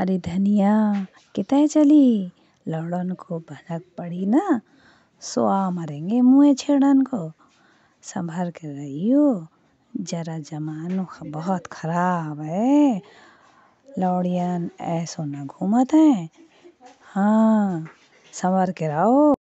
अरे धनिया कितने चली लौड़न को भनक पड़ी ना सुआ मरेंगे मुँह छेड़न को संभर के रहियो जरा जमानो बहुत खराब है लौड़ियन ऐसो न घूमत हैं हाँ संभर के रहो